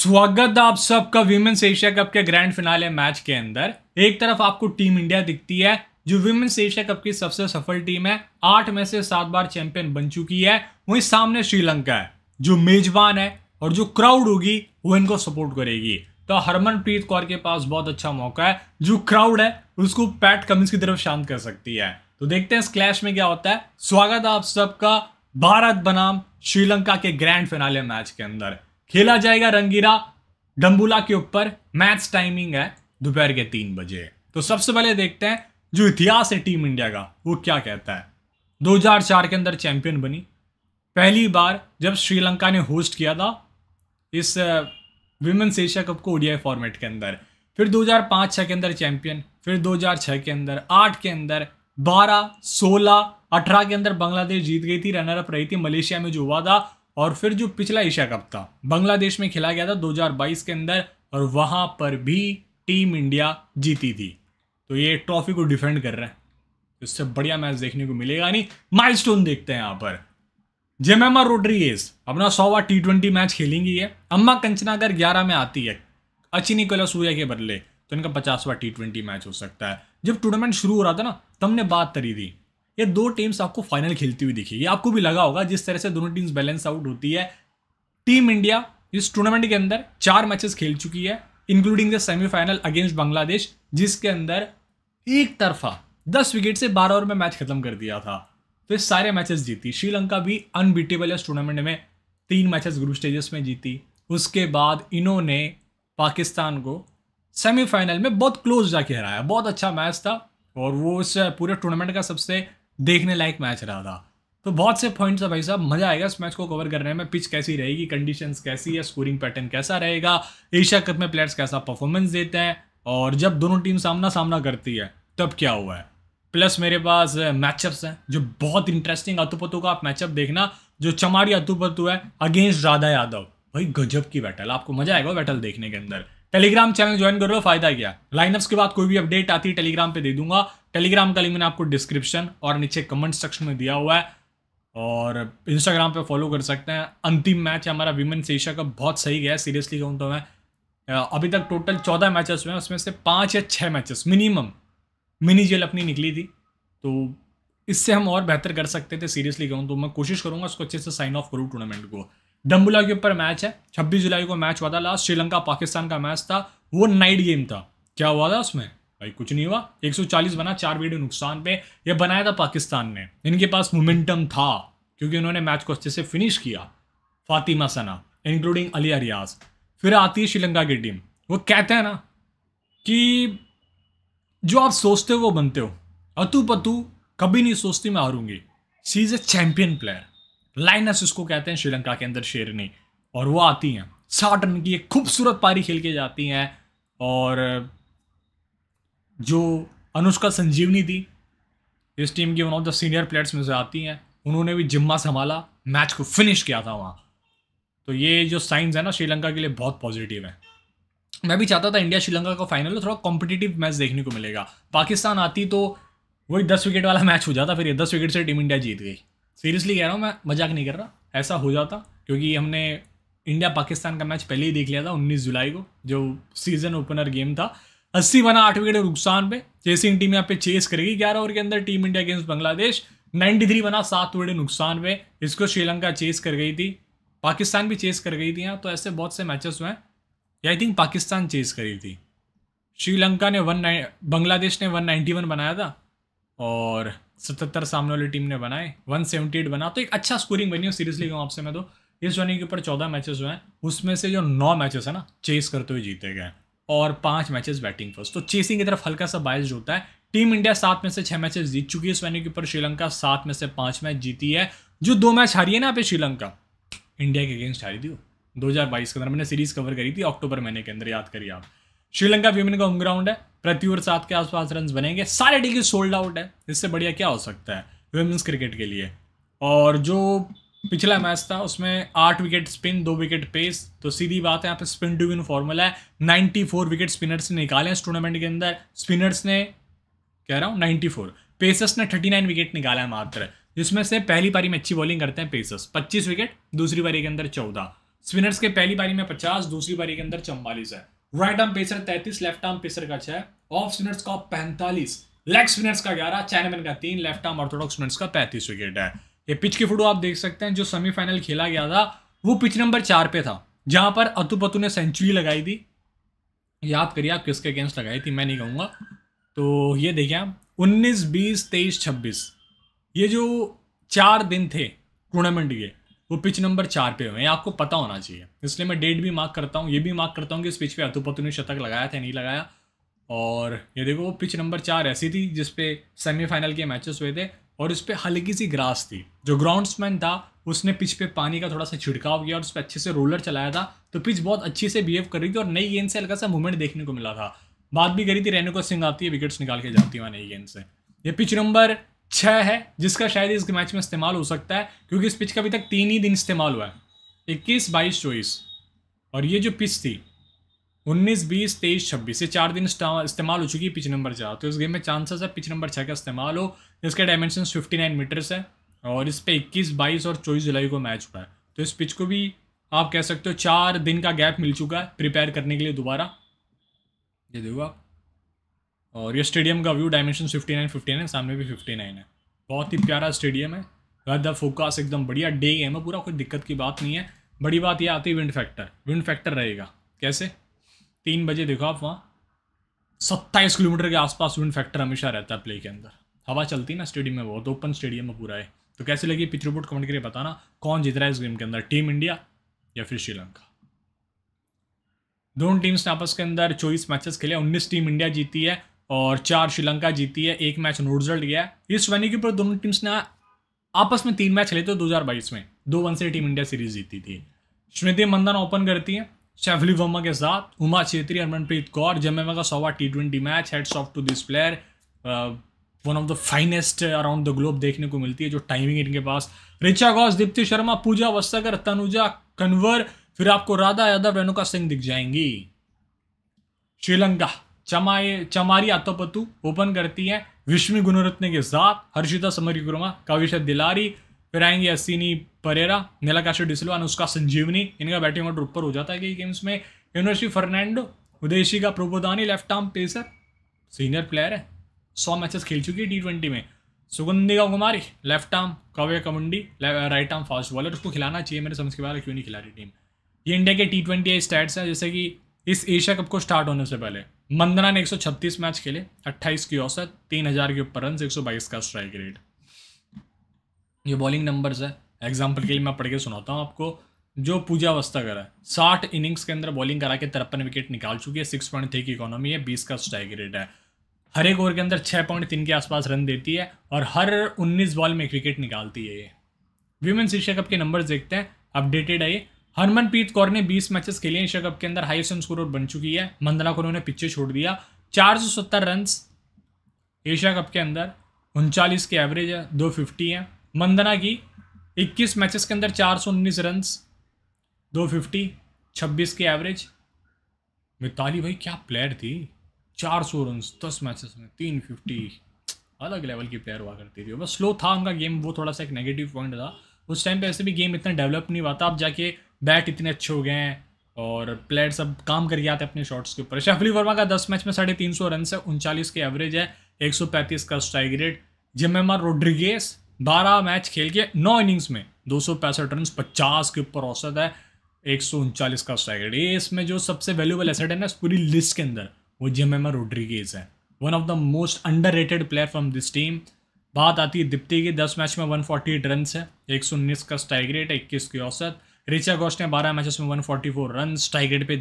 स्वागत है आप सबका विमेंस एशिया कप के ग्रैंड फिनाले मैच के अंदर एक तरफ आपको टीम इंडिया दिखती है जो विमेंस एशिया कप की सबसे सफल टीम है आठ में से सात बार चैंपियन बन चुकी है वहीं सामने श्रीलंका है जो मेजबान है और जो क्राउड होगी वो इनको सपोर्ट करेगी तो हरमनप्रीत कौर के पास बहुत अच्छा मौका है जो क्राउड है उसको पैट कमिंस की तरफ शांत कर सकती है तो देखते हैं इस क्लैश में क्या होता है स्वागत है आप सबका भारत बनाम श्रीलंका के ग्रैंड फिनाले मैच के अंदर खेला जाएगा रंगीरा डंबुला के ऊपर मैच टाइमिंग है दोपहर के तीन बजे तो सबसे पहले देखते हैं जो इतिहास है टीम इंडिया का वो क्या कहता है 2004 के अंदर चैंपियन बनी पहली बार जब श्रीलंका ने होस्ट किया था इस विमेंस एशिया कप को ओडीआई फॉर्मेट के अंदर फिर 2005-6 के अंदर चैंपियन फिर 2006 के अंदर 8 के अंदर 12, 16, 18 के अंदर बांग्लादेश जीत गई थी रनर अप रही थी मलेशिया में जो हुआ था और फिर जो पिछला एशिया कप था बांग्लादेश में खेला गया था 2022 के अंदर और वहां पर भी टीम इंडिया जीती थी तो ये ट्रॉफी को डिफेंड कर रहा है तो इससे बढ़िया मैच देखने को मिलेगा नहीं माइलस्टोन देखते हैं यहाँ पर जेमेमा रोड्रीगेस अपना सौवा टी ट्वेंटी मैच खेलेंगी है अम्मा कंचनागर ग्यारह में आती है अचिनी कोला सूर्या के बदले तो इनका पचासवा टी ट्वेंटी मैच हो सकता है जब टूर्नामेंट शुरू हो रहा था ना तब ने बात करी थी ये दो टीम्स आपको फाइनल खेलती हुई दिखेगी आपको भी लगा होगा जिस तरह से दोनों टीम्स बैलेंस आउट होती है टीम इंडिया इस टूर्नामेंट के अंदर चार मैचेस खेल चुकी है including the semifinal against Bangladesh जिसके अंदर एक तरफा दस विकेट से बारह ओवर में मैच खत्म कर दिया था तो ये सारे मैचेस जीती श्रीलंका भी अनबीटेबल है इस टूर्नामेंट में तीन मैचेस ग्रुप स्टेजेस में जीती उसके बाद इन्होंने पाकिस्तान को सेमीफाइनल में बहुत क्लोज जाके हराया बहुत अच्छा मैच था और वो इस पूरे टूर्नामेंट का सबसे देखने लायक मैच रहा था तो बहुत से पॉइंट्स है भाई साहब मजा आएगा इस मैच को कवर करने में पिच कैसी रहेगी कंडीशन कैसी है स्कोरिंग पैटर्न कैसा रहेगा एशिया कप में प्लेयर्स कैसा परफॉर्मेंस देते हैं और जब दोनों टीम सामना सामना करती है तब क्या हुआ है प्लस मेरे पास मैचअप्स हैं जो बहुत इंटरेस्टिंग अतुपतु का आप मैचअप देखना जो चमारी अतुपतु है अगेंस्ट राधा यादव भाई गजब की बैटल आपको मजा आएगा बैटल देखने के अंदर टेलीग्राम चैनल ज्वाइन कर लो फायदा क्या लाइनअप्स के बाद कोई भी अपडेट आती है टेलीग्राम पे दे दूंगा टेलीग्राम का लिंक मैंने आपको डिस्क्रिप्शन और नीचे कमेंट सेक्शन में दिया हुआ है और इंस्टाग्राम पे फॉलो कर सकते हैं अंतिम मैच है हमारा विमेंस एशिया कप बहुत सही गया है सीरियसली कहूँ तो मैं अभी तक टोटल चौदह मैचेस हुए हैं उसमें से पाँच या छः मैचेस मिनिमम मिनी जेल अपनी निकली थी तो इससे हम और बेहतर कर सकते थे सीरियसली कहूँ तो मैं कोशिश करूँगा उसको अच्छे से साइन ऑफ करूँ टूर्नामेंट को डम्बुला के ऊपर मैच है छब्बीस जुलाई को मैच हुआ था लास्ट श्रीलंका पाकिस्तान का मैच था वो नाइट गेम था क्या हुआ था उसमें भाई कुछ नहीं हुआ 140 बना चार विकेट नुकसान पे यह बनाया था पाकिस्तान ने इनके पास मोमेंटम था क्योंकि उन्होंने मैच को अच्छे से फिनिश किया फातिमा सना इंक्लूडिंग अली रियाज फिर आती है श्रीलंका की टीम वो कहते हैं ना कि जो आप सोचते हो वो बनते हो अतु पतु कभी नहीं सोचती मैं हारूंगी she is a champion player lioness उसको कहते हैं श्रीलंका के अंदर शेरनी और वो आती हैं साठ रन की एक खूबसूरत पारी खेल के जाती हैं और जो अनुष्का संजीवनी थी इस टीम की one of the senior players में से आती हैं उन्होंने भी जिम्मा संभाला मैच को फिनिश किया था वहाँ तो ये जो साइंस है ना श्रीलंका के लिए बहुत पॉजिटिव है मैं भी चाहता था इंडिया श्रीलंका का फाइनल थोड़ा कॉम्पिटिटिव मैच देखने को मिलेगा पाकिस्तान आती तो वही दस विकेट वाला मैच हो जाता फिर ये दस विकेट से टीम इंडिया जीत गई सीरियसली कह रहा हूँ मैं मजाक नहीं कर रहा ऐसा हो जाता क्योंकि हमने इंडिया पाकिस्तान का मैच पहले ही देख लिया था 19 जुलाई को जो सीज़न ओपनर गेम था अस्सी बना आठ विकेट नुकसान पे चेसिंग टीम यहाँ पे चेस करेगी ग्यारह ओवर के अंदर team India against Bangladesh ninety three बना सात विकेट नुकसान पे इसको श्रीलंका चेस कर गई थी पाकिस्तान भी चेस कर गई थी यहाँ तो ऐसे बहुत से मैचेस हुए हैं आई थिंक पाकिस्तान चेस करी थी श्रीलंका ने वन बांग्लादेश ने वन नाइन्टी वन बनाया था और सतहत्तर सामने वाली टीम ने बनाए वन सेवेंटी एट बना तो एक अच्छा स्कोरिंग बनी हो सीरियसली कहूँ आपसे मैं तो इस जर्नी के ऊपर चौदह मैचेस हुए हैं उसमें से जो नौ मैचेस है ना चेस करते हुए जीते गए और पांच मैचेस बैटिंग फर्स्ट तो चेसिंग की तरफ हल्का सा बायस होता है टीम इंडिया सात में से छह मैचेस जीत चुकी है इस वेन्यू के ऊपर श्रीलंका सात में से पांच मैच जीती है जो दो मैच हारी है ना आप श्रीलंका इंडिया के अगेंस्ट हारी थी दो हज़ार बाईस के अंदर मैंने सीरीज कवर करी थी अक्टूबर महीने के अंदर याद करिए आप श्रीलंका वीमेन का होम ग्राउंड है प्रति ओवर सात के आसपास रन बनेंगे सारे टीके सोल्ड आउट है इससे बढ़िया क्या हो सकता है वुमेन्स क्रिकेट के लिए और जो पिछला मैच था उसमें आठ विकेट स्पिन दो विकेट पेस तो सीधी बात है यहाँ पे स्पिन टू विन फॉर्मूला है नाइन्टी फोर विकेट स्पिनर्स ने निकाले इस टूर्नामेंट के अंदर स्पिनर्स ने कह रहा हूँ फोर पेसर्स ने थर्टी नाइन विकेट निकाला है मात्र जिसमें से पहली पारी में अच्छी बॉलिंग करते हैं पेसर्स पच्चीस विकेट दूसरी पारी के अंदर चौदह स्पिनर्स के पहली पारी में पचास दूसरी पारी के अंदर चौवालीस है राइट आर्म पेसर तैंतीस लेफ्ट आर्म पेसर का छः ऑफ स्पिनर्स का पैंतालीस लेग स्पिनर्स का ग्यारह चैनमैन का तीन लेफ्ट आर्म ऑर्थोडॉक्स स्पिनर्स का पैंतीस विकेट है ये पिच की फोटो आप देख सकते हैं जो सेमीफाइनल खेला गया था वो पिच नंबर चार पे था जहां पर अतु पतु ने सेंचुरी लगाई थी याद करिए आप किसके अगेंस्ट लगाई थी मैं नहीं कहूँगा तो ये देखिए आप उन्नीस बीस तेईस छब्बीस ये जो चार दिन थे टूर्नामेंट के वो पिच नंबर चार पे हुए हैं आपको पता होना चाहिए इसलिए मैं डेट भी मार्क करता हूँ ये भी मार्क करता हूँ कि इस पिच पे अतुपतु ने शतक लगाया था नहीं लगाया और ये देखो पिच नंबर चार ऐसी थी जिसपे सेमीफाइनल के मैचेस हुए थे और उस पर हल्की सी ग्रास थी जो ग्राउंड्समैन था उसने पिच पे पानी का थोड़ा सा छिड़काव किया और उस पर अच्छे से रोलर चलाया था तो पिच बहुत अच्छे से बिहेव कर रही थी और नई गेंद से हल्का सा मूवमेंट देखने को मिला था बात भी करी थी रेणुका सिंह आती है विकेट्स निकाल के जाती है नई गेंद से ये पिच नंबर छः है जिसका शायद इस मैच में इस्तेमाल हो सकता है क्योंकि इस पिच का अभी तक तीन ही दिन इस्तेमाल हुआ है इक्कीस बाईस चौबीस और ये जो पिच थी उन्नीस बीस तेईस छब्बीस ये चार दिन इस्तेमाल हो चुकी है पिच नंबर चार तो इस गेम में चांसेस है पिच नंबर छः का इस्तेमाल हो इसके डायमेंशन फिफ्टी नाइन मीटर्स है और इस पर इक्कीस बाईस और चौबीस जुलाई को मैच हुआ है तो इस पिच को भी आप कह सकते हो चार दिन का गैप मिल चुका है प्रिपेयर करने के लिए दोबारा ये देखो आप और ये स्टेडियम का view dimension fifty nine fifty nine सामने भी फिफ्टी नाइन है बहुत ही प्यारा स्टेडियम है वेदर फोकस एकदम बढ़िया डे गेम है पूरा कोई दिक्कत की बात नहीं है बड़ी बात यह आती है विंड फैक्टर विंड फैक्टर रहेगा कैसे तीन बजे देखो आप वहाँ सत्ताईस किलोमीटर के आसपास विंड फैक्टर हमेशा रहता है प्ले के अंदर हवा चलती है ना स्टेडियम में बहुत ओपन स्टेडियम में पूरा है तो कैसे लगी पिच रिपोर्ट कमेंट करके बताना कौन जीत रहा है इस गेम के अंदर टीम इंडिया या फिर श्रीलंका दोनों टीम्स ने आपस के अंदर चौबीस मैचेस खेले उन्नीस टीम इंडिया जीती है और चार श्रीलंका जीती है एक मैच नो रिजल्ट गया है इस वेन्यू के ऊपर दोनों टीम्स ने आपस में तीन मैच खेले थे दो में दो वन से टीम इंडिया सीरीज जीती थी स्मृति मंदन ओपन करती है शेफली वर्मा के साथ उमा छेत्री हरमनप्रीत कौर जमेमा का सौवा T twenty match hats off to this player one of the finest around the globe देखने को मिलती है जो टाइमिंग इनके पास रिचा गौस दीप्ति शर्मा पूजा वस्तकर तनुजा कन्वर फिर आपको राधा यादव रेणुका सिंह दिख जाएंगी श्रीलंका चमाए चमारी अतोपतु ओपन करती है विश्वी गुणरत्न के साथ हर्षिता समरिक्रमा काविशा दिलारी फिर आएंगे असिनी परेरा नीला कैशो डिसलो अनुष्का संजीवनी इनका बैटिंग ऑर्डर ऊपर हो जाता है कि गेम्स में यूनिवर्सिटी फर्नैंडो उदेशी का Prabodhani left arm pacer senior player है सौ मैचेस खेल चुकी है टी ट्वेंटी में सुगंधिका कुमारी लेफ्ट आर्म कव्य कमुंडी राइट आर्म फास्ट बॉलर उसको खिलाना चाहिए मेरे समझ के बाद क्यों नहीं खिला रही टीम ये इंडिया के टी ट्वेंटी स्टैट्स हैं जैसे कि इस एशिया कप को स्टार्ट होने से पहले मंदना ने 136 मैच खेले 28 की औसत 3000 के ऊपर रन 122 का स्ट्राइक रेट ये बॉलिंग नंबर्स है एग्जाम्पल के लिए मैं पढ़ के सुनाता हूँ आपको जो पूजा अवस्था करा है साठ इनिंग्स के अंदर बॉलिंग करा के तिरपन विकेट निकाल चुकी है सिक्स पॉइंट थ्री की इकोनॉमी है बीस का स्ट्राइक रेट है हर एक ओवर के अंदर छः पॉइंट तीन के आसपास रन देती है और हर उन्नीस बॉल में एक विकेट निकालती है ये वीमेंस एशिया कप के नंबर देखते हैं अपडेटेड है ये हरमनप्रीत कौर ने बीस मैचेस खेले एशिया कप के अंदर हाईएस्ट रन स्कोर बन चुकी है मंदना को उन्होंने पीछे छोड़ दिया चार सौ सत्तर रन एशिया कप के अंदर उनचालीस के एवरेज है दो फिफ्टी है मंदना की इक्कीस मैचेस के अंदर चार सौ उन्नीस रन दो फिफ्टी छब्बीस के एवरेज मिताली भाई क्या प्लेयर थी चार सौ रन दस मैचेस में तीन फिफ्टी अलग लेवल की प्लेयर हुआ करती थी बस स्लो था उनका गेम वो थोड़ा सा एक नेगेटिव पॉइंट था उस टाइम पे ऐसे भी गेम इतना डेवलप नहीं हुआ था अब जाके बैट इतने अच्छे हो गए हैं और प्लेयर सब काम करके आते अपने शॉट्स के ऊपर शेफली वर्मा का दस मैच में साढ़े तीन सौ रन है उनचालीस के एवरेज है एक सौ पैंतीस का स्ट्राइक रेट जिमेमा रोड्रिगेस बारह मैच खेल के नौ इनिंग्स में दो सौ पैंसठ रन पचास के ऊपर औसत है एक सौ उनचालीस का स्ट्राइक ये इसमें जो सबसे वैल्यूबल एसेट है ना इस पूरी लिस्ट के अंदर वो जिम एम रोड्रिगेज है one of the most underrated player from this team बात आती है दिप्ती की दस मैच में वन फोर्टी एट रन है एक सौ उन्नीस का स्ट्राइक रेट इक्कीस की औसत रिचा गोस्ट ने बारह मैचेस में one forty four run strike rate पे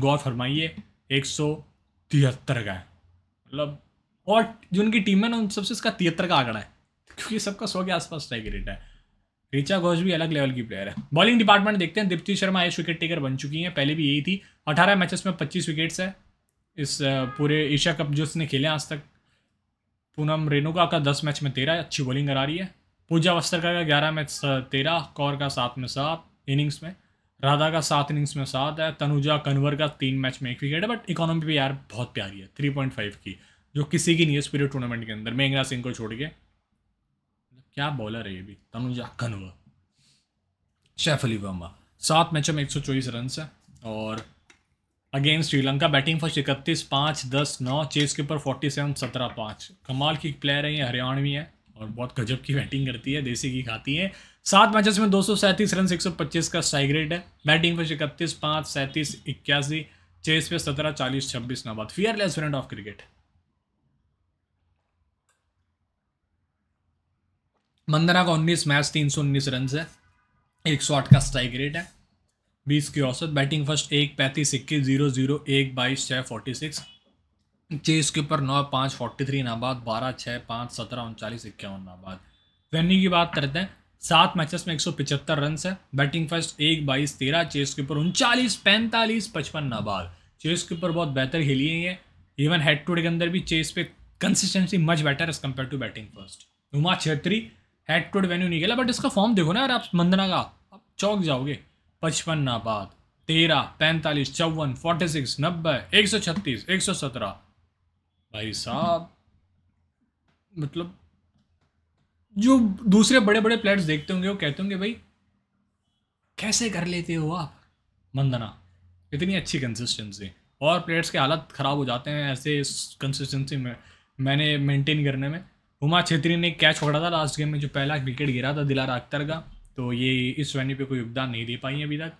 गौर फरमाइए एक सौ तिहत्तर का है मतलब और जो उनकी टीम है ना उन सबसे इसका तिहत्तर का आंकड़ा है क्योंकि सबका सौ के आसपास स्ट्राइक रेट है ऋचा घोष भी अलग लेवल की प्लेयर है बॉलिंग डिपार्टमेंट देखते हैं Deepti Sharma ace wicket taker बन चुकी हैं पहले भी यही थी अठारह मैचेस में पच्चीस विकेट्स है इस पूरे एशिया कप जो उसने खेले आज तक पूनम रेणुका का दस मैच में तेरह अच्छी बॉलिंग करा रही है पूजा वस्त्रका का ग्यारह मैच तेरह कौर का सात में सात इनिंग्स में राधा का सात इनिंग्स में सात है तनुजा कन्वर का तीन मैच में एक विकेट है बट इकोनॉमी भी यार बहुत प्यारी है थ्री पॉइंट फाइव की जो किसी की नहीं है स्पिरिट टूर्नामेंट के अंदर मेघना सिंह को छोड़ के क्या बॉलर है ये भी तनुजा कनवा शेफ अली वर्मा सात मैचों में एक सौ चौबीस रन है और अगेंस्ट श्रीलंका बैटिंग फर्स्ट इकतीस पाँच दस नौ चेस के ऊपर फोर्टी सेवन सत्रह पाँच कमाल की प्लेयर है ये हरियाणवी है और बहुत गजब की बैटिंग करती है देसी की खाती है सात मैचेस में दो सौ सैंतीस रन एक सौ पच्चीस का स्ट्राइक रेट है बैटिंग फर्स्ट इकतीस पाँच सैंतीस इक्यासी चेस पे सत्रह चालीस छब्बीस नवाद fearless friend of cricket Mandhana का उन्नीस मैच तीन सौ उन्नीस रन है एक सौ आठ का स्ट्राइक रेट है बीस की औसत बैटिंग फर्स्ट एक पैंतीस इक्कीस जीरो जीरो एक बाईस छः फोर्टी सिक्स चेस के ऊपर नौ पाँच फोर्टी थ्री नाबाद बारह छः पाँच सत्रह उनचालीस इक्यावन नाबाद वेन्यू की बात करते हैं सात मैचेस में एक सौ पिचहत्तर रन है बैटिंग फर्स्ट एक बाईस तेरह चेस के ऊपर उनचालीस पैंतालीस पचपन नाबाद चेस के ऊपर बहुत बेहतर खेली है इवन हेड टू डे के अंदर भी चेस पे consistency much better as compared to batting first Uma Chhetri head to venue निकला बट इसका फॉर्म देखो ना यार आप मंदना का आप चौक जाओगे पचपन नाबाद तेरह पैंतालीस चौवन फोर्टी सिक्स नब्बे एक सौ छत्तीस एक सौ सत्रह भाई साहब मतलब जो दूसरे बड़े बड़े प्लेयर्स देखते होंगे वो कहते होंगे भाई कैसे कर लेते हो आप मंदना इतनी अच्छी कंसिस्टेंसी और प्लेयर्स के हालत ख़राब हो जाते हैं ऐसे कंसिस्टेंसी में मैंने मेंटेन करने में उमा छेत्री ने कैच पकड़ा था लास्ट गेम में जो पहला विकेट गिरा था दिलार अख्तर का तो ये इस वेन्यू पे कोई योगदान नहीं दे पाई अभी तक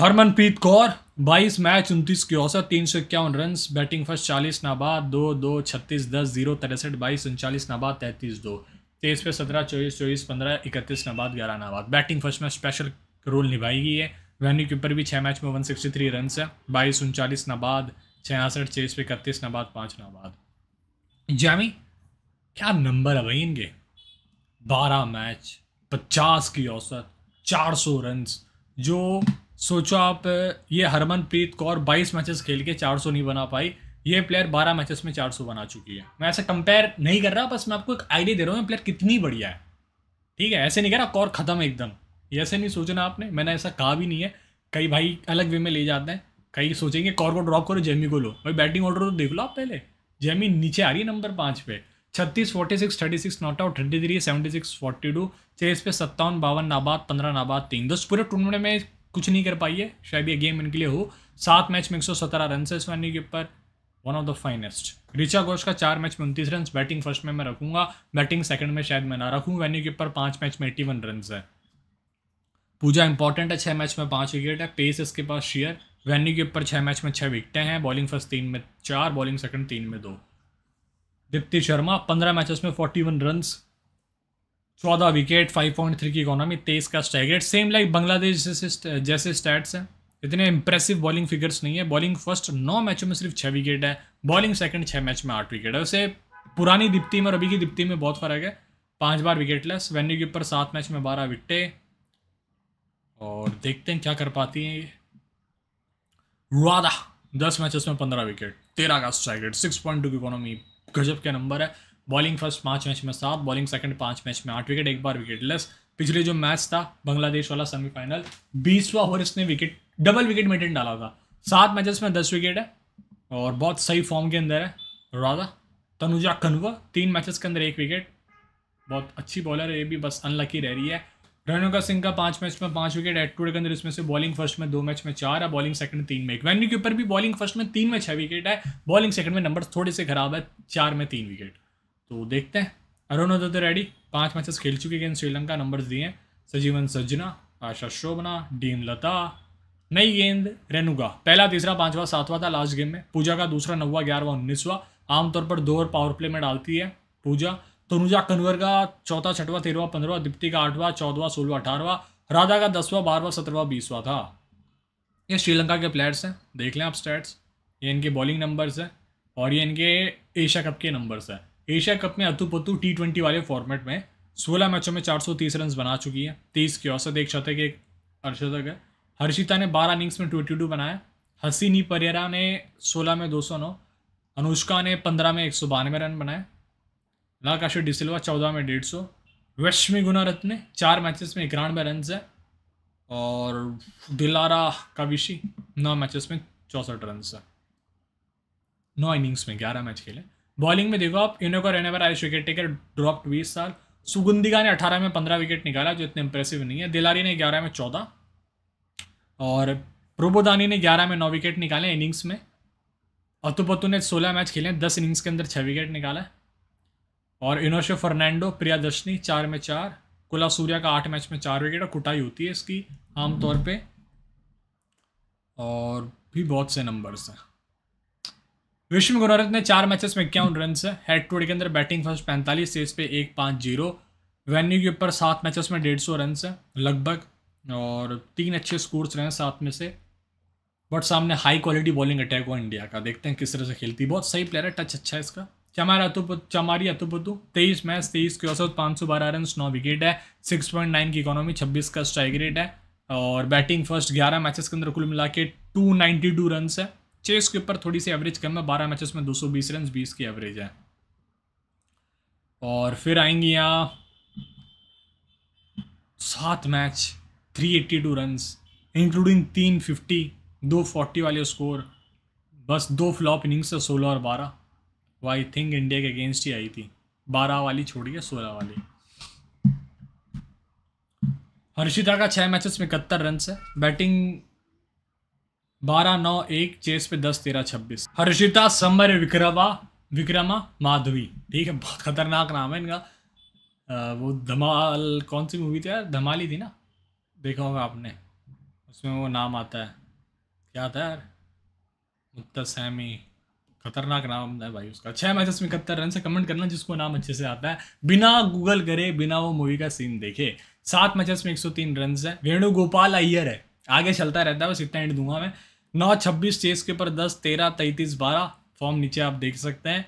हरमनप्रीत कौर 22 मैच उनतीस की औसत तीन सौ इक्यावन रन बैटिंग फर्स्ट चालीस नाबाद दो दो छत्तीस दस जीरो तिरसठ बाईस उनचालीस नाबाद तैंतीस दो तेईस पे सत्रह चौबीस चौबीस पंद्रह इकतीस नाबाद ग्यारह नाबाद बैटिंग फर्स्ट में स्पेशल रोल गई है वेन्यू के ऊपर भी छः मैच में वन सिक्सटी थ्री रन है बाईस उनचालीस नाबाद छियासठ चेईस पे इकतीस नाबाद पाँच नाबाद जैमी क्या नंबर है भाई इनके बारह मैच पचास की औसत चार सौ रन जो सोचो आप ये हरमनप्रीत कौर बाईस मैचेस खेल के चार सौ नहीं बना पाई ये प्लेयर बारह मैचेस में चार सौ बना चुकी है मैं ऐसा कंपेयर नहीं कर रहा बस मैं आपको एक आइडिया दे रहा हूँ प्लेयर कितनी बढ़िया है ठीक है ऐसे नहीं कह रहा कौर ख़त्म है एकदम ऐसे नहीं सोचना आपने मैंने ऐसा कहा भी नहीं है कई भाई अलग वे में ले जाते हैं कई सोचेंगे कौर को ड्रॉप करो जेमी को लो भाई बैटिंग ऑर्डर तो देख लो आप पहले जेमी नीचे आ रही है नंबर पाँच पे छत्तीस forty six thirty six not out thirty three seventy six forty two chase पे सत्तावन बावन नाबाद पंद्रह नाबाद तीन दोस्त पूरे टूर्नामेंट में कुछ नहीं कर पाई है शायद ये गेम इनके लिए हो सात मैच में एक सौ सत्रह रन से स्वानी के ऊपर one of the finest Richa Ghosh का चार मैच में उनतीस रन बैटिंग फर्स्ट में मैं रखूंगा बैटिंग सेकंड में शायद मैं ना रखूँ वेन्यू के ऊपर पाँच मैच में एट्टी वन रन है पूजा इंपॉर्टेंट है छः मैच में पाँच विकेट है पेस इसके पास शेयर वेन्यू के ऊपर छः मैच में छः विकटें हैं बॉलिंग फर्स्ट तीन में चार बॉलिंग सेकंड तीन में दो दीप्ति शर्मा पंद्रह मैचेस में फोर्टी वन रन चौदह विकेट फाइव पॉइंट थ्री की इकोनॉमी तेईस का strike rate same like Bangladesh जैसे जैसे स्टैट्स हैं इतने इंप्रेसिव बॉलिंग फिगर्स नहीं है बॉलिंग फर्स्ट नौ मैचों में सिर्फ छः विकेट है बॉलिंग सेकंड छः मैच में आठ विकेट है वैसे पुरानी दिप्ति में और अभी की दिप्ति में बहुत फर्क है पाँच बार लेस वेन्यू के ऊपर सात मैच में बारह विकटे और देखते हैं क्या कर पाती हैं ये वादा दस मैचेस में पंद्रह विकेट तेरह का strike rate six point two की इकोनॉमी गजब के नंबर है बॉलिंग फर्स्ट पाँच मैच में सात बॉलिंग सेकंड पाँच मैच में आठ विकेट एक बार विकेट लेस पिछले जो मैच था बांग्लादेश वाला सेमीफाइनल बीसवा ओवर इसने विकेट डबल विकेट मेंटेन डाला था सात मैचेस में दस विकेट है और बहुत सही फॉर्म के अंदर है राधा तनुजा कन्वर तीन मैचेस के अंदर एक विकेट बहुत अच्छी बॉलर है ये भी बस अनलकी रह रही है रेणुका सिंह का पांच मैच में पांच विकेट एट के अंदर इसमें से बॉलिंग फर्स्ट में दो मैच में चार है बॉलिंग सेकंड तीन में एक वेन्यू के ऊपर भी बॉलिंग फर्स्ट में तीन में छः विकेट है बॉलिंग सेकंड में नंबर थोड़े से खराब है चार में तीन विकेट तो देखते हैं अरुणोदत्त रेडी पांच मैचेस खेल चुके हैं श्रीलंका नंबर दिए हैं सजीवन सज्जना आशा शोभना डीम लता नई गेंद रेणुका पहला तीसरा पांचवा सातवां था लास्ट गेम में पूजा का दूसरा नौवा ग्यारहवा उन्नीसवा आमतौर पर दो और पावर प्ले में डालती है पूजा तनुजा कन्वर का चौथा छठवा तेरहवा पंद्रवा दीप्ति का आठवां चौदवा सोलवा अठारवा राधा का दसवा बारहवा सत्रहवा बीसवा था ये श्रीलंका के प्लेयर्स हैं देख लें आप स्टैट्स ये इनके बॉलिंग नंबर्स हैं और ये इनके एशिया कप के नंबर्स हैं एशिया कप में अतुपतु टी ट्वेंटी वाले फॉर्मेट में सोलह मैचों में चार सौ तीस रन बना चुकी है तीस की औसत एक शतक एक अर्शतक है हर्षिता ने बारह इनिंग्स में ट्वेंटी टू बनाया हसीनी परेरा ने सोलह में दो सौ नौ अनुष्का ने पंद्रह में एक सौ बानवे रन बनाए ला काशो डिसिल्वा चौदह में डेढ़ सौ वैश्मी गुना रत्ने चार मैचेस में इक्यानवे रन है और दिलारा काविशी नौ मैचेस में चौंसठ रन है नौ इनिंग्स में ग्यारह मैच खेले बॉलिंग में देखो आप रहने पर आयुष विकेट टेकर ड्रॉप बीस साल सुगुंदिका ने अठारह में पंद्रह विकेट निकाला जो इतने इंप्रेसिव नहीं है दिलारी ने ग्यारह में चौदह और प्रबोदानी ने ग्यारह में नौ विकेट निकाले इनिंग्स में अतुपतु ने सोलह मैच खेले दस इनिंग्स के अंदर छः विकेट निकाला और इनोशो प्रिया प्रियादर्शनी चार में चार कुला सूर्या का आठ मैच में चार विकेट और कुटाई होती है इसकी आमतौर पे और भी बहुत से नंबर्स हैं विश्व गुरारत ने चार मैचेस में इक्यावन रन है हेड टू के अंदर बैटिंग फर्स्ट पैंतालीस सेज पे एक पाँच जीरो वेन्यू के ऊपर सात मैचेस में डेढ़ सौ रन है लगभग और तीन अच्छे स्कोर्स रहे हैं साथ में से बट सामने हाई क्वालिटी बॉलिंग अटैक हुआ इंडिया का देखते हैं किस तरह से खेलती बहुत सही प्लेयर है टच अच्छा है इसका चमार अतुप चमारी अतुपतु तेईस मैच तेईस के औसत पाँच सौ बारह रन नौ विकेट है सिक्स पॉइंट नाइन की इकोनॉमी छब्बीस का स्ट्राइक रेट है और बैटिंग फर्स्ट ग्यारह मैचेस के अंदर कुल मिला के टू नाइन्टी टू रन है चेस के ऊपर थोड़ी सी एवरेज कम है बारह मैचेस में दो सौ बीस रन बीस की एवरेज है और फिर आएंगे यहाँ सात match three eighty two run including तीन फिफ्टी दो फोर्टी वाले स्कोर बस दो फ्लॉप इनिंग्स है सोलह और बारह वो आई थिंक इंडिया के अगेंस्ट ही आई थी बारह वाली छोड़ के सोलह वाली हर्षिता का छः मैचेस में इकहत्तर रन है बैटिंग बारह नौ एक चेस पे दस तेरह छब्बीस हर्षिता समर विक्रमा विक्रमा माधवी ठीक है बहुत खतरनाक नाम है इनका आ, वो धमाल कौन सी मूवी थी यार धमाली थी ना देखा होगा आपने उसमें वो नाम आता है क्या था यार मुत्तसैमी खतरनाक नाम है भाई उसका छः मैचेस में इकहत्तर रन से कमेंट करना जिसको नाम अच्छे से आता है बिना गूगल करे बिना वो मूवी का सीन देखे सात मैचेस में तीन रन है वेणुगोपाल अय्यर है आगे चलता रहता है बस इतना एंड दूंगा मैं नौ छब्बीस चेस के ऊपर दस तेरह तैंतीस बारह फॉर्म नीचे आप देख सकते हैं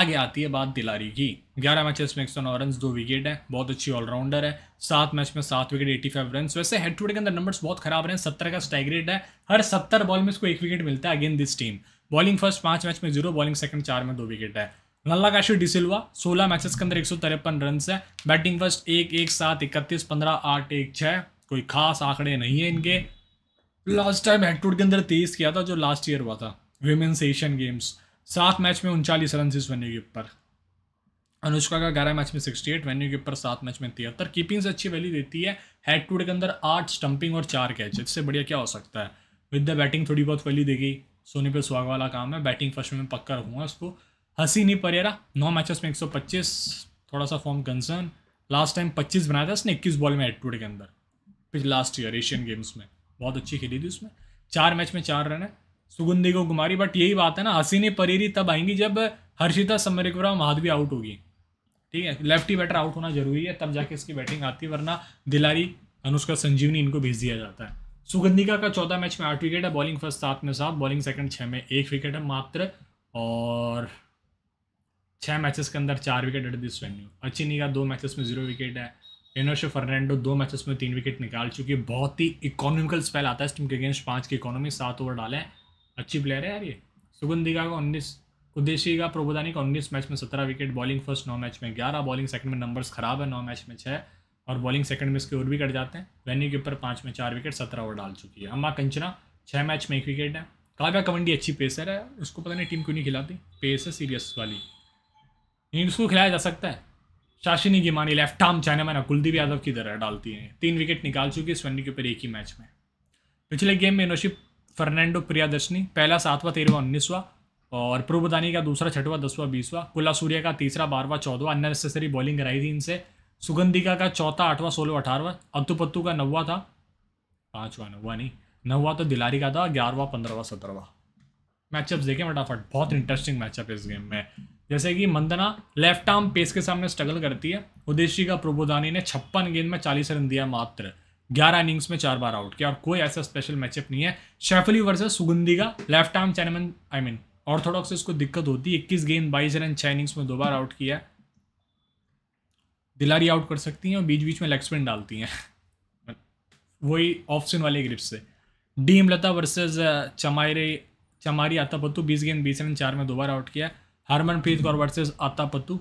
आगे आती है बात दिलारी की ग्यारह मैचेस में एक सौ नौ रन दो विकेट है बहुत अच्छी ऑलराउंडर है सात मैच में सात विकेट एटी फाइव रन वैसे हेड टू हेड के अंदर नंबर्स बहुत खराब रहे हैं सत्तर का स्ट्राइक रेट है हर सत्तर बॉल में इसको एक विकेट मिलता है again this team bowling first पांच मैच में जीरो बॉलिंग सेकंड चार में दो विकेट है काशी डिसिल्वा सोलह मैचेस के अंदर एक सौ तिरपन रन है बैटिंग फर्स्ट एक एक सात इकतीस पंद्रह आठ एक छः कोई खास आंकड़े नहीं है इनके लास्ट टाइम हेक्टूड के अंदर तेईस किया था जो लास्ट ईयर हुआ था वुमेन्स एशियन गेम्स सात मैच में उनचालीस रन इस वेन्यू के ऊपर अनुष्का का ग्यारह मैच में सिक्सटी एट वेन्यू के ऊपर सात मैच में तिहत्तर कीपिंग से अच्छी वैल्यू देती है हेड के अंदर आठ स्टंपिंग और चार कैच इससे बढ़िया क्या हो सकता है विद द बैटिंग थोड़ी बहुत वैल्यू देगी सोनी पे सुहाग वाला काम है बैटिंग फर्स्ट में पक्का रखूँगा उसको हंसी नहीं परेरा नौ मैचेस में 125 थोड़ा सा फॉर्म कंसर्न लास्ट टाइम 25 बनाया था उसने इक्कीस बॉल में एड टूडे के अंदर पिछले लास्ट ईयर एशियन गेम्स में बहुत अच्छी खेली थी उसमें चार मैच में चार रन है सुगंधी को घुमारी बट यही बात है ना हसीने परेरी तब आएंगी जब हर्षिता समरिकुरा माधवी आउट होगी ठीक है लेफ्ट ही बैटर आउट होना जरूरी है तब जाके इसकी बैटिंग आती वरना दिलारी अनुष्का संजीवनी इनको भेज दिया जाता है सुगंधिका का चौदह मैच में आठ विकेट है बॉलिंग फर्स्ट सात में सात बॉलिंग सेकंड छः में एक विकेट है मात्र और छः मैचेस के अंदर चार wicket at this venue Achini का दो मैचेस में जीरो विकेट है एनोशो फर्नांडो दो मैचेस में तीन विकेट निकाल चुकी है बहुत ही इकोनॉमिकल स्पेल आता है इस टीम के अगेंस्ट पाँच की इकोनॉमी सात ओवर डाले अच्छी प्लेयर है यार ये सुगंधिका का उन्नीस उद्देश्य का प्रबोधानी का उन्नीस मैच में सत्रह विकेट बॉलिंग फर्स्ट नौ मैच में ग्यारह बॉलिंग सेकंड में नंबर्स खराब है नौ मैच में छः और बॉलिंग सेकंड में इसके और भी कट जाते हैं वेन्यू के ऊपर पाँच में चार विकेट सत्रह ओवर डाल चुकी है अम्मा कंचना छः मैच में एक विकेट है काव्या कवंडी अच्छी पेसर है उसको पता नहीं टीम क्यों नहीं खिलाती पेस है सीरियस वाली नहीं उसको खिलाया जा सकता है Shashini Gimhani left arm chinaman Kuldeep Yadav की तरह डालती है तीन विकेट निकाल चुकी है इस के ऊपर एक ही मैच में पिछले गेम में इनोशिप फर्नैंडो प्रियादर्शनी पहला सातवां तेरहवा उन्नीसवा और प्रभुदानी का दूसरा छठवा दसवां बीसवा कुला सूर्य का तीसरा बारवा चौदवा अननेसेसरी बॉलिंग कराई थी इनसे सुगंधिका का चौथा आठवां सोलह अठारवा अतुपत्तु का नौवा था पांचवा नौवा नहीं नौवा तो दिलारी का था ग्यारहवा पंद्रहवा सत्रहवा मैचअप देखें फटाफट बहुत इंटरेस्टिंग मैचअप इस गेम में जैसे कि मंदना लेफ्ट आर्म पेस के सामने स्ट्रगल करती है उदेशी का प्रबोधानी ने छप्पन गेंद में चालीस रन दिया मात्र ग्यारह इनिंग्स में चार बार आउट किया और कोई ऐसा स्पेशल मैचअप नहीं है शेफली वर्सेस सुगंधी का left arm chinaman I mean orthodox इसको दिक्कत होती है इक्कीस गेंद बाईस रन छः इनिंग्स में दो बार आउट किया दिलारी आउट कर सकती हैं और बीच बीच में लेग स्पिन डालती हैं वही ऑफ स्पिन वाले ग्रिप से डी लता वर्सेज चमारे चमारी आतापत्तू बीस गेंद बीस रन चार में दोबारा आउट किया Harmanpreet Kaur versus Athapaththu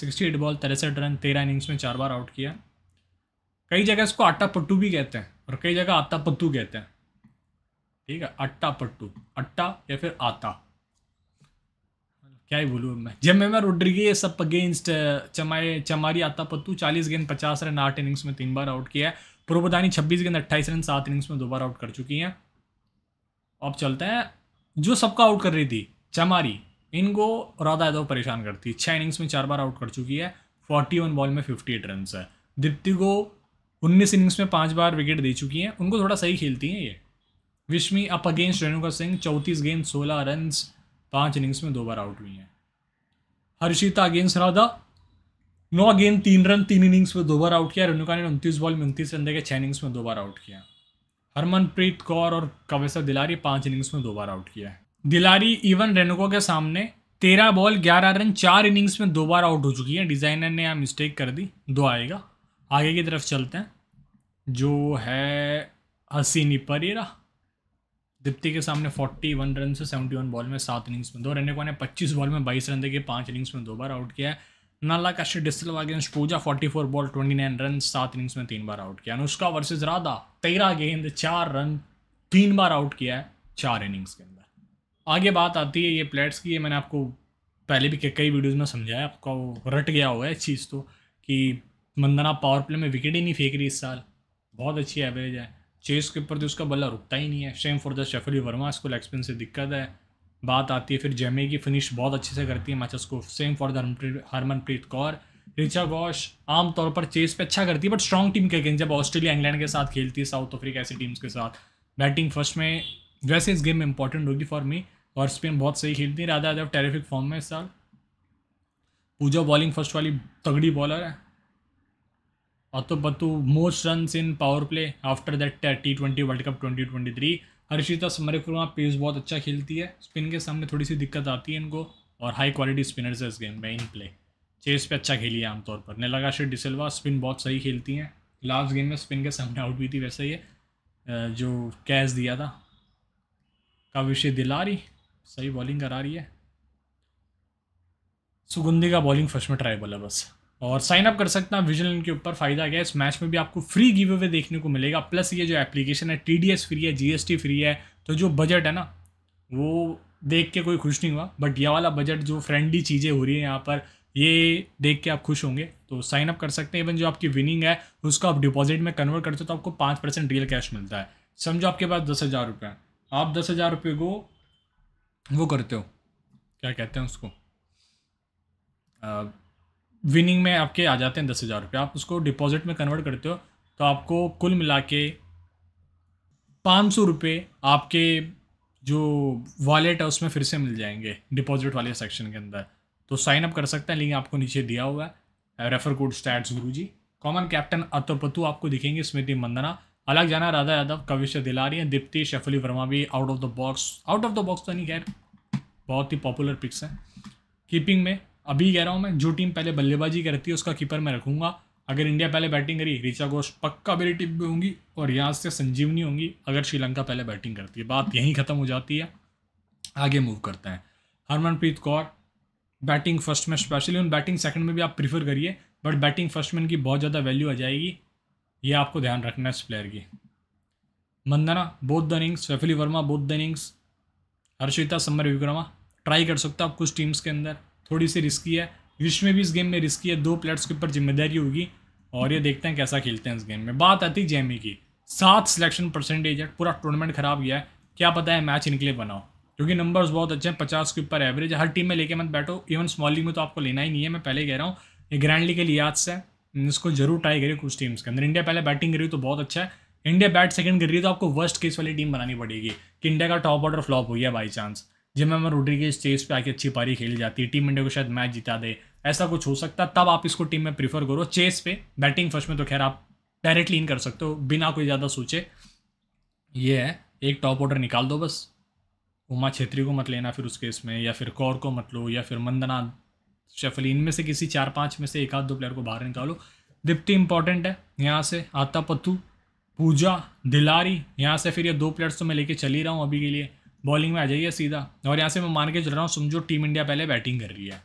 sixty eight ball तिरसठ रन तेरह इनिंग्स में चार बार आउट किया कई जगह इसको आटा पट्टू भी कहते हैं और कई जगह आता पत्तू कहते हैं ठीक है अट्टा पट्टू अट्टा या फिर आता क्या ही बोलूँ मैं जेमेमा रोड्रिगेस सब अगेंस्ट चमाए चमारी आता पत्तू चालीस गेंद पचास रन आठ इनिंग्स में तीन बार आउट किया है प्रोबदानी छब्बीस गेंद अट्ठाईस रन सात इनिंग्स में दो बार आउट कर चुकी हैं अब चलते हैं जो सबका आउट कर रही थी चमारी इनको राधा यादव परेशान करती है छः इनिंग्स में चार बार आउट कर चुकी है फोर्टी वन बॉल में फिफ्टी एट रन है दीप्ति को उन्नीस इनिंग्स में पाँच बार विकेट दे चुकी हैं उनको थोड़ा सही खेलती हैं ये विश्मी अप अगेंस्ट रेणुका सिंह चौंतीस गेंद सोलह रन पाँच इनिंग्स में दो बार आउट हुई हैं हर्षिता अगेंस्ट राधा नौ अगेन तीन रन तीन इनिंग्स में दो बार आउट किया रेणुका ने उनतीस बॉल में उनतीस रन देकर छः इनिंग्स में दो बार आउट किया हरमनप्रीत कौर और कवेसर दिलारी पाँच इनिंग्स में दो बार आउट किया है दिलारी इवन रेणुका के सामने तेरह बॉल ग्यारह रन चार इनिंग्स में दो बार आउट हो चुकी है डिज़ाइनर ने यहाँ मिस्टेक कर दी दो आएगा आगे की तरफ चलते हैं जो है हसीनी परेरा दीप्ति के सामने 41 रन से 71 बॉल में सात इनिंग्स में दो को ने 25 बॉल में 22 रन देखे पांच इनिंग्स में दो बार आउट किया है नाला काशी डिस्टल अगेंस्ट पूजा 44 बॉल 29 रन सात इनिंग्स में तीन बार आउट किया अनुष्का वर्सेज राधा तेरह गेंद चार रन तीन बार आउट किया है चार इनिंग्स के अंदर आगे बात आती है ये प्लेयर्स की ये मैंने आपको पहले भी कई वीडियोज़ में समझाया आपका वो रट गया हुआ है चीज़ तो कि मंदना पावर प्ले में विकेट ही नहीं फेंक रही इस साल बहुत अच्छी एवरेज है चेस के ऊपर तो उसका बल्ला रुकता ही नहीं है same for the Shafali Verma इसको लेग स्पिन से दिक्कत है बात आती है फिर जेमे की फिनिश बहुत अच्छे से करती है मैचेस को same for the Harmanpreet Kaur Richa Ghosh आमतौर पर चेस पे अच्छा करती है बट स्ट्रॉन्ग टीम के अगेंस्ट जब ऑस्ट्रेलिया इंग्लैंड के साथ खेलती है साउथ अफ्रीका ऐसी टीम्स के साथ बैटिंग फर्स्ट में वैसे इस गेम में इंपॉर्टेंट होगी फॉर मी और स्पिन बहुत सही खेलती है राधा यादव टेरिफिक फॉर्म में इस साल पूजा बॉलिंग फर्स्ट वाली तगड़ी बॉलर है तो बतु most run in power play after that T twenty World Cup twenty twenty three Harshitha समरकुमा पेस बहुत अच्छा खेलती है स्पिन के सामने थोड़ी सी दिक्कत आती है इनको और हाई क्वालिटी स्पिनर्स है इस गेम में इन प्ले चेस पे अच्छा खेली है आमतौर पर शेट डिसल्वा स्पिन बहुत सही खेलती हैं लास्ट गेम में स्पिन के सामने आउट हुई थी वैसे है जो कैच दिया था काविशी रही सही बॉलिंग करा रही है सुगंधी का बॉलिंग फर्स्ट में ट्राई बोला बस और साइन अप कर सकते हैं विजन इनके ऊपर फ़ायदा क्या है इस मैच में भी आपको फ्री गिव अवे देखने को मिलेगा प्लस ये जो एप्लीकेशन है टी फ्री है जी फ्री है तो जो बजट है ना वो देख के कोई खुश नहीं हुआ बट ये वाला बजट जो फ्रेंडली चीज़ें हो रही है यहाँ पर ये देख के आप खुश होंगे तो साइन अप कर सकते हैं इवन जो आपकी विनिंग है उसको आप डिपॉजिट में कन्वर्ट करते हो तो आपको पाँच परसेंट रियल कैश मिलता है समझो आपके पास दस हज़ार रुपये आप दस हज़ार रुपये को वो करते हो क्या कहते हैं उसको विनिंग में आपके आ जाते हैं दस हज़ार रुपये आप उसको डिपॉजिट में कन्वर्ट करते हो तो आपको कुल मिला के पाँच सौ रुपये आपके जो वॉलेट है उसमें फिर से मिल जाएंगे डिपॉजिट वाले सेक्शन के अंदर तो साइन अप कर सकते हैं लिंक आपको नीचे दिया हुआ है रेफर कोड स्टैट्स गुरु जी कॉमन कैप्टन अतोपतु आपको दिखेंगे स्मृति मंदना अलग जाना राधा यादव कविश दिलारी हैं दीप्ति शफली वर्मा भी out of the box out of the box तो नहीं खैर बहुत ही पॉपुलर पिक्स हैं कीपिंग में अभी कह रहा हूँ मैं जो टीम पहले बल्लेबाजी करती है उसका कीपर मैं रखूँगा अगर इंडिया पहले बैटिंग करी रिचा घोष पक्का मेरी टीम पर होंगी और यहाँ से संजीवनी होंगी अगर श्रीलंका पहले बैटिंग करती है बात यहीं ख़त्म हो जाती है आगे मूव करते हैं हरमनप्रीत कौर बैटिंग फर्स्ट में स्पेशली उन बैटिंग सेकंड में भी आप प्रीफर करिए बट बैटिंग फर्स्ट में इनकी बहुत ज़्यादा वैल्यू आ जाएगी ये आपको ध्यान रखना है इस प्लेयर की मंदना बोध द इनिंग्स वैफली Verma both the innings Harshitha Samara Wickrama try कर सकते हो आप कुछ टीम्स के अंदर थोड़ी सी रिस्की है विश्व में भी इस गेम में रिस्की है दो प्लेयर्स के ऊपर जिम्मेदारी होगी और ये देखते हैं कैसा खेलते हैं इस गेम में बात आती है जेमी की सात सिलेक्शन परसेंटेज है पूरा टूर्नामेंट खराब गया है क्या पता है मैच इनके लिए बनाओ क्योंकि नंबर्स बहुत अच्छे हैं पचास के ऊपर एवरेज हर टीम में लेके मत बैठो इवन स्मॉल लीग में तो आपको लेना ही नहीं है मैं पहले कह रहा हूँ ये ग्रैंड लीग के लिहाज से इसको जरूर ट्राई करिए कुछ टीम्स के अंदर इंडिया पहले बैटिंग कर रही तो बहुत अच्छा है इंडिया बैट सेकंड कर रही है तो आपको वर्स्ट केस वाली टीम बनानी पड़ेगी कि इंडिया का टॉप ऑर्डर फ्लॉप हो गया by chance Jemimah Rodrigues chase पे आके अच्छी पारी खेली जाती है टीम इंडिया को शायद मैच जिता दे ऐसा कुछ हो सकता तब आप इसको टीम में प्रीफर करो चेस पे बैटिंग फर्स्ट में तो खैर आप डायरेक्टली इन कर सकते हो बिना कोई ज़्यादा सोचे ये है एक टॉप ऑर्डर निकाल दो बस उमा छेत्री को मत लेना फिर उस केस में या फिर कौर को मत लो या फिर मंदना शेफली इनमें से किसी चार पाँच में से एक आध दो प्लेयर को बाहर निकालो दिप्ति इंपॉर्टेंट है यहाँ से आता पत्थू पूजा दिलारी यहाँ से फिर ये दो प्लेयर्स तो मैं लेके चल ही रहा हूँ अभी के लिए बॉलिंग में आ जाइए सीधा और यहाँ से मैं मान के चल रहा हूँ समझो टीम इंडिया पहले बैटिंग कर रही है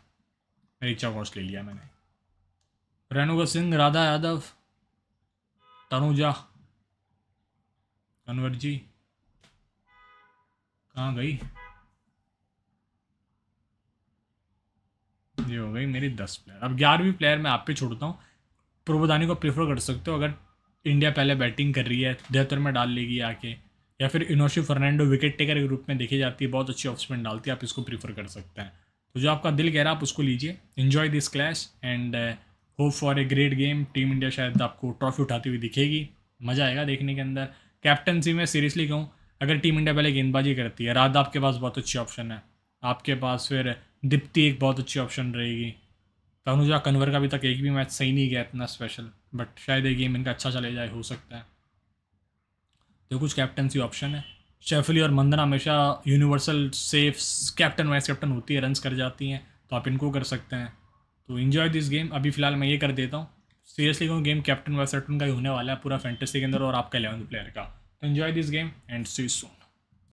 रिचा कोर्स ले लिया मैंने रेणुका सिंह राधा यादव तनुजा अनवर जी कहाँ गई ये हो गई मेरी दस प्लेयर अब ग्यारहवीं प्लेयर मैं आप पे छोड़ता हूँ प्रभुदानी को प्रेफर कर सकते हो अगर इंडिया पहले बैटिंग कर रही है देहतर में डाल लेगी आके या फिर इनोशी फर्नांडो विकेट टेकर के रूप में देखी जाती है बहुत अच्छी ऑफ स्पिन डालती है आप इसको प्रीफर कर सकते हैं तो जो आपका दिल कह रहा है आप उसको लीजिए enjoy this clash and hope for a great game team India शायद आपको ट्रॉफी उठाती हुई दिखेगी मज़ा आएगा देखने के अंदर कैप्टनसी में सीरियसली कहूँ अगर टीम इंडिया पहले गेंदबाजी करती है राधा आपके पास बहुत अच्छी ऑप्शन है आपके पास फिर दीप्ति एक बहुत अच्छी ऑप्शन रहेगी तनुजा कन्वर का अभी तक एक भी मैच सही नहीं गया इतना स्पेशल बट शायद ये गेम इनका अच्छा चले जाए हो सकता है जो तो कुछ कैप्टनसी ऑप्शन है शेफली और मंदना हमेशा universal safe captain vice captain होती है रनस कर जाती हैं तो आप इनको कर सकते हैं तो इन्जॉय दिस गेम अभी फिलहाल मैं ये कर देता हूँ सीरियसली क्यों गेम कैप्टन वाइस कैप्टन का ही होने वाला है पूरा फैंटेसी के अंदर और आपका इलेवंथ प्लेयर का तो enjoy this game and see so